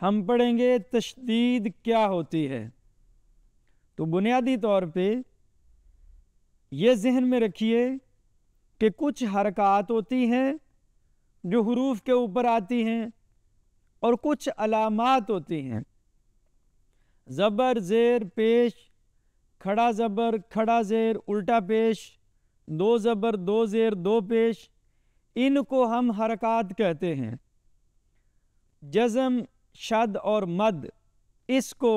हम पढ़ेंगे तशदीद क्या होती है तो बुनियादी तौर पे यह जहन में रखिए कि कुछ हरकत होती हैं जो हरूफ के ऊपर आती हैं और कुछ अलामत होती हैं ज़बर ज़ेर पेश खड़ा ज़बर खड़ा ज़ेर उल्टा पेश दो ज़बर दो ज़ेर दो पेश इनको हम हरकत कहते हैं जज़म शद और मद इसको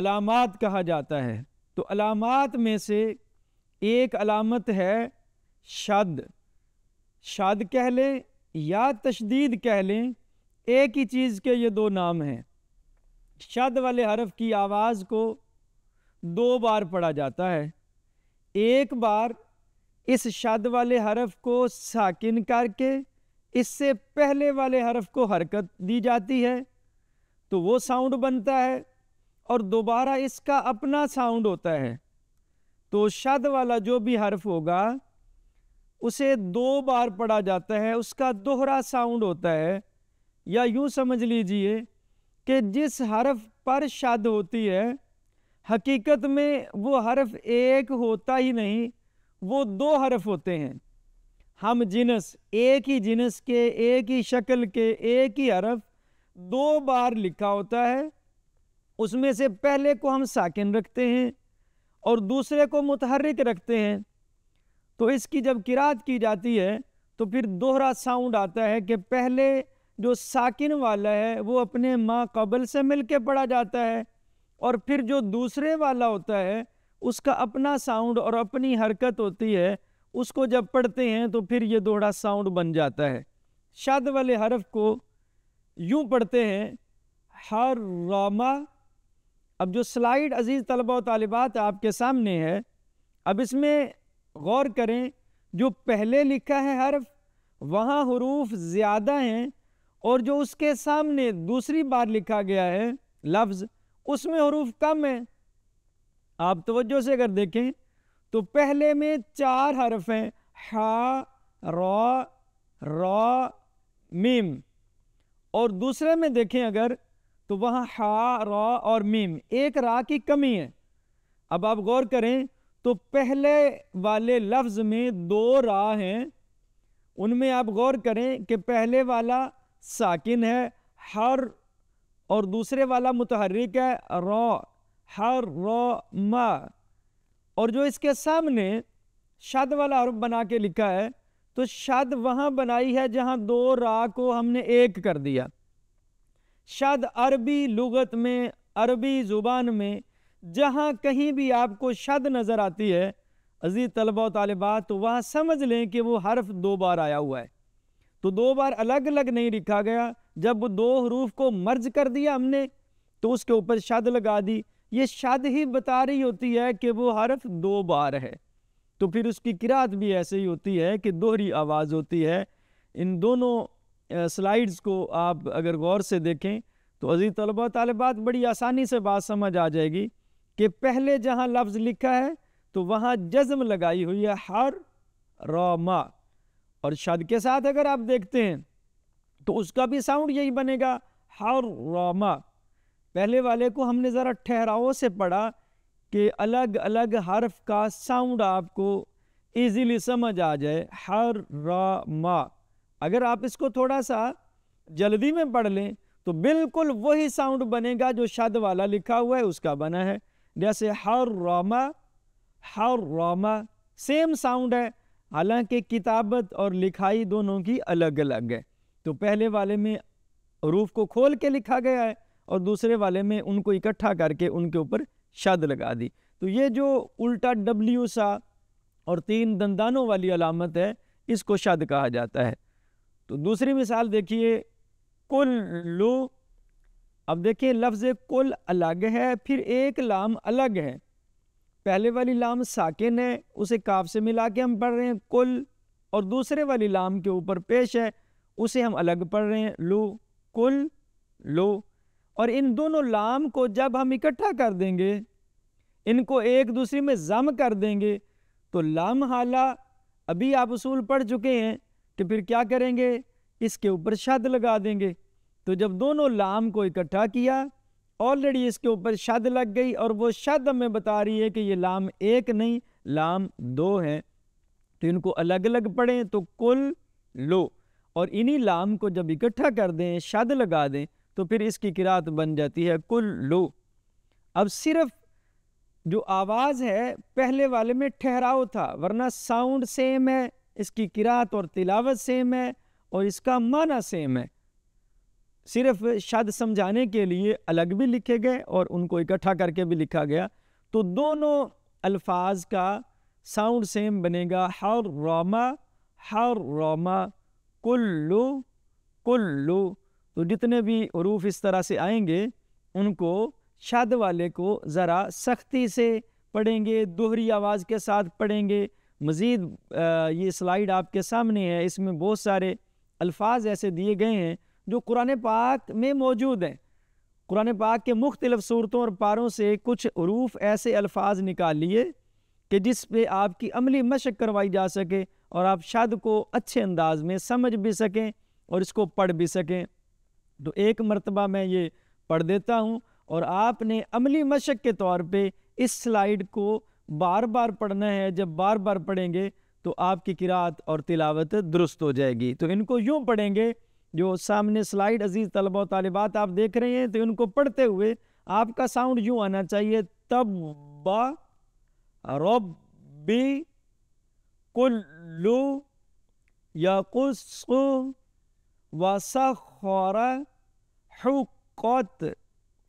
अलामत कहा जाता है तो अलामत में से एक अलामत है शद शद कह लें या तशदीद कह लें एक ही चीज़ के ये दो नाम हैं शद वाले हरफ की आवाज़ को दो बार पढ़ा जाता है एक बार इस शद वाले हरफ को साकिन करके इससे पहले वाले हरफ को हरकत दी जाती है तो वो साउंड बनता है और दोबारा इसका अपना साउंड होता है तो शद वाला जो भी हरफ होगा उसे दो बार पढ़ा जाता है उसका दोहरा साउंड होता है या यूँ समझ लीजिए कि जिस हरफ पर शद होती है हकीकत में वो हरफ एक होता ही नहीं वो दो हरफ होते हैं हम जिनस एक ही जिनस के एक ही शक्ल के एक ही हरफ दो बार लिखा होता है उसमें से पहले को हम साकिन रखते हैं और दूसरे को मुतहरक रखते हैं तो इसकी जब किरात की जाती है तो फिर दोहरा साउंड आता है कि पहले जो साकिन वाला है वो अपने माँ कबल से मिल के पढ़ा जाता है और फिर जो दूसरे वाला होता है उसका अपना साउंड और अपनी हरकत होती है उसको जब पढ़ते हैं तो फिर ये दोहरा साउंड बन जाता है शाद वाले हरफ को यूँ पढ़ते हैं हर रामा अब जो स्लाइड अज़ीज़ तलबा और तालिबात आपके सामने है अब इसमें गौर करें जो पहले लिखा है हरफ वहाँ हरूफ ज़्यादा हैं और जो उसके सामने दूसरी बार लिखा गया है लफ्ज़ उसमें हरूफ कम है आप तवज्जो से अगर देखें तो पहले में चार हर्फ हैं हा रॉ रॉ मीम और दूसरे में देखें अगर तो वहाँ हा रॉ और मीम एक रा की कमी है अब आप गौर करें तो पहले वाले लफ्ज़ में दो रा हैं उनमें आप गौर करें कि पहले वाला साकिन है हर और दूसरे वाला मुतहरिक है रॉ हर रॉ मा और जो इसके सामने शद वाला अरब बना के लिखा है तो शद वहां बनाई है जहां दो रा को हमने एक कर दिया शद अरबी लुगत में अरबी ज़ुबान में जहां कहीं भी आपको शद नज़र आती है अजीज़ तलबा तलबात तो वहां समझ लें कि वो हर्फ दो बार आया हुआ है तो दो बार अलग अलग नहीं लिखा गया जब दो हरूफ को मर्ज कर दिया हमने तो उसके ऊपर शद लगा दी ये शद ही बता रही होती है कि वो हरफ दो बार है तो फिर उसकी किरात भी ऐसे ही होती है कि दोहरी आवाज़ होती है इन दोनों स्लाइड्स को आप अगर गौर से देखें तो अजीज़ तलबा तलबात बड़ी आसानी से बात समझ आ जाएगी कि पहले जहाँ लफ्ज़ लिखा है तो वहाँ जज्म लगाई हुई है हर रोमा और शद के साथ अगर आप देखते हैं तो उसका भी साउंड यही बनेगा हर रोमा पहले वाले को हमने ज़रा ठहराव से पढ़ा कि अलग अलग हर्फ का साउंड आपको ईजीली समझ आ जाए हर रा मा अगर आप इसको थोड़ा सा जल्दी में पढ़ लें तो बिल्कुल वही साउंड बनेगा जो शद वाला लिखा हुआ है उसका बना है जैसे हर रामा हर रामा सेम साउंड है हालांकि किताबत और लिखाई दोनों की अलग अलग है तो पहले वाले में रूफ को खोल के लिखा गया है और दूसरे वाले में उनको इकट्ठा करके उनके ऊपर शद लगा दी तो ये जो उल्टा डब्ल्यू सा और तीन दंदानों वाली अलामत है इसको शद कहा जाता है तो दूसरी मिसाल देखिए कुल लो अब देखिए लफ्ज़ कुल अलग है फिर एक लाम अलग है पहले वाली लाम साकिन है उसे काफ से मिला के हम पढ़ रहे हैं कुल और दूसरे वाली लाम के ऊपर पेश है उसे हम अलग पढ़ रहे हैं लो कुल लो और इन दोनों लाम को जब हम इकट्ठा कर देंगे इनको एक दूसरे में जम कर देंगे तो लाम हाला अभी आप उसूल पढ़ चुके हैं कि फिर क्या करेंगे इसके ऊपर शद लगा देंगे तो जब दोनों लाम को इकट्ठा किया ऑलरेडी इसके ऊपर शद लग गई और वो शद हमें बता रही है कि ये लाम एक नहीं लाम दो हैं तो इनको अलग अलग पढ़ें तो कुल लो और इन्हीं लाम को जब इकट्ठा कर दें शद लगा दें तो फिर इसकी किरात बन जाती है कुल लो अब सिर्फ जो आवाज़ है पहले वाले में ठहराव था वरना साउंड सेम है इसकी किरात और तिलावत सेम है और इसका माना सेम है सिर्फ शब्द समझाने के लिए अलग भी लिखे गए और उनको इकट्ठा करके भी लिखा गया तो दोनों अल्फाज का साउंड सेम बनेगा हर रोमा हर रोमा कुल्लू कुल्लू तो जितने भी हरूफ इस तरह से आएंगे उनको शद वाले को ज़रा सख्ती से पढ़ेंगे दोहरी आवाज़ के साथ पढ़ेंगे मज़ीद ये स्लाइड आपके सामने है इसमें बहुत सारे अल्फाज ऐसे दिए गए हैं जो कुरान पाक में मौजूद हैं कुरान पाक के मुख्तलिफ़ सूरतों और पारों से कुछ हरूफ ऐसे अल्फाज निकाल लिए कि जिस पे आपकी अमली मशक करवाई जा सके और आप शद को अच्छे अंदाज में समझ भी सकें और इसको पढ़ भी सकें तो एक मरतबा मैं ये पढ़ देता हूँ और आपने अमली मशक के तौर पे इस स्लाइड को बार बार पढ़ना है जब बार बार पढ़ेंगे तो आपकी किरात और तिलावत दुरुस्त हो जाएगी तो इनको यूँ पढ़ेंगे जो सामने स्लाइड अजीज़ तलबा तलबात आप देख रहे हैं तो इनको पढ़ते हुए आपका साउंड यूँ आना चाहिए तब बा कुल्लू या वसख खौरा हुकत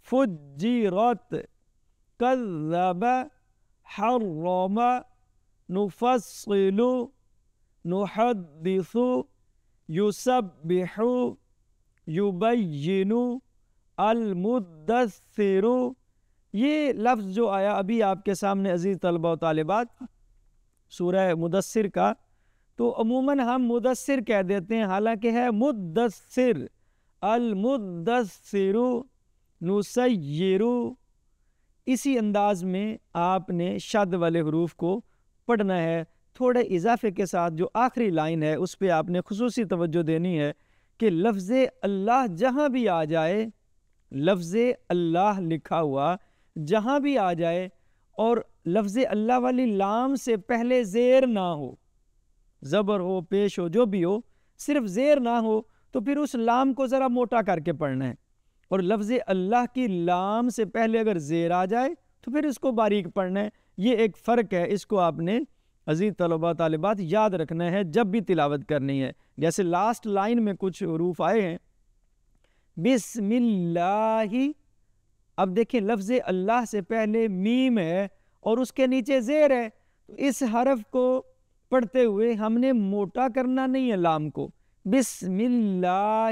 फुजीरत कल्लब हर्रम नुफस्सिलु नुहद्दिसु युसब्बिहु युबयिनु अलमुद्दसिरु ये लफ्ज़ जो आया अभी आपके सामने अज़ीज़ तलबा तालिबात सूरह मुदस्सिर का तो अमूमन हम मुदस्सिर कह देते हैं हालांकि है मुदस्सिर अलमुदसरु नुसैरु इसी अंदाज में आपने शद वाले हरूफ को पढ़ना है थोड़े इजाफे के साथ जो आखिरी लाइन है उस पर आपने खसूस तवज्जो देनी है कि लफ्ज़ अल्लाह जहाँ भी आ जाए लफ्ज़ अल्लाह लिखा हुआ जहाँ भी आ जाए और लफ्ज़ अल्लाह वाली लाम से पहले ज़ेर ना हो ज़बर हो पेश हो जो भी हो सिर्फ ज़ेर ना हो तो फिर उस लाम को ज़रा मोटा करके पढ़ना है और लफ्ज़ अल्लाह की लाम से पहले अगर जेर आ जाए तो फिर इसको बारीक पढ़ना है ये एक फ़र्क है इसको आपने अजीज़ तलबा तलबात याद रखना है जब भी तिलावत करनी है जैसे लास्ट लाइन में कुछ रूफ आए हैं बिस्मिल्लाही अब देखिए लफ्ज़ अल्लाह से पहले मीम है और उसके नीचे ज़ेर है तो इस हरफ को पढ़ते हुए हमने मोटा करना नहीं है लाम को बिस्मिल्ला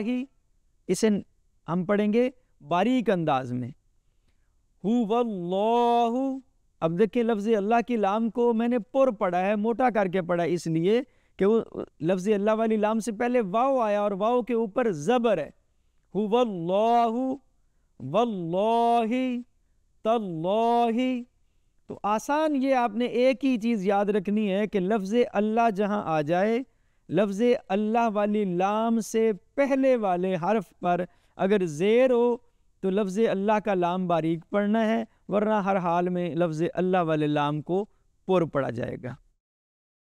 इसे हम पढ़ेंगे बारीक अंदाज में हुवल्लाहु अब देखिए लफ्ज़ अल्लाह की लाम को मैंने पुर पढ़ा है मोटा करके पढ़ा इसलिए कि वो लफ्ज़ अल्लाह वाली लाम से पहले वाव आया और वाव के ऊपर ज़बर है हुवल्लाहु वल्लाहि तल्लाहि तो आसान ये आपने एक ही चीज़ याद रखनी है कि लफ्ज़ अल्लाह जहाँ आ जाए लफ्ज़ अल्लाह वाली लाम से पहले वाले हर्फ पर अगर ज़ेर हो तो लफ्ज़ अल्लाह का लाम बारीक पढ़ना है वरना हर हाल में लफ्ज़ अल्लाह वाले लाम को पुर पड़ा जाएगा